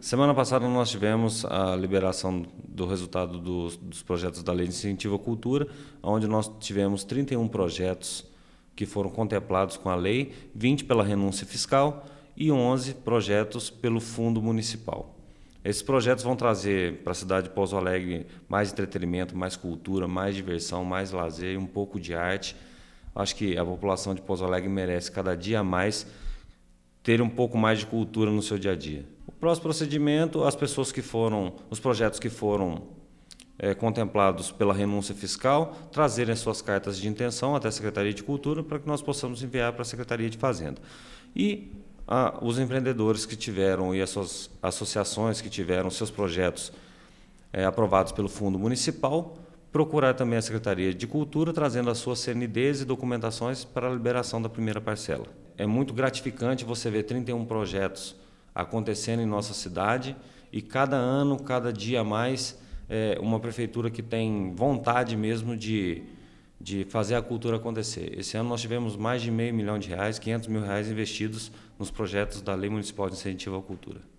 Semana passada nós tivemos a liberação do resultado dos, dos, projetos da Lei de Incentivo à Cultura, onde nós tivemos 31 projetos que foram contemplados com a lei, 20 pela renúncia fiscal e 11 projetos pelo Fundo Municipal. Esses projetos vão trazer para a cidade de Pouso Alegre mais entretenimento, mais cultura, mais diversão, mais lazer e um pouco de arte. Acho que a população de Pouso Alegre merece cada dia mais ter um pouco mais de cultura no seu dia a dia. O próximo procedimento, as pessoas que foram, os projetos que foram é, contemplados pela renúncia fiscal, trazerem suas cartas de intenção até a Secretaria de Cultura para que nós possamos enviar para a Secretaria de Fazenda. E a, ah, os empreendedores que tiveram e as suas associações que tiveram seus projetos é, aprovados pelo Fundo Municipal, procurar também a Secretaria de Cultura, trazendo as suas CNDs e documentações para a liberação da primeira parcela é muito gratificante você ver 31 projetos acontecendo em nossa cidade e cada ano, cada dia mais, é uma prefeitura que tem vontade mesmo de, de fazer a cultura acontecer. Esse ano nós tivemos mais de meio milhão de reais, 500 mil reais investidos nos projetos da Lei Municipal de Incentivo à Cultura.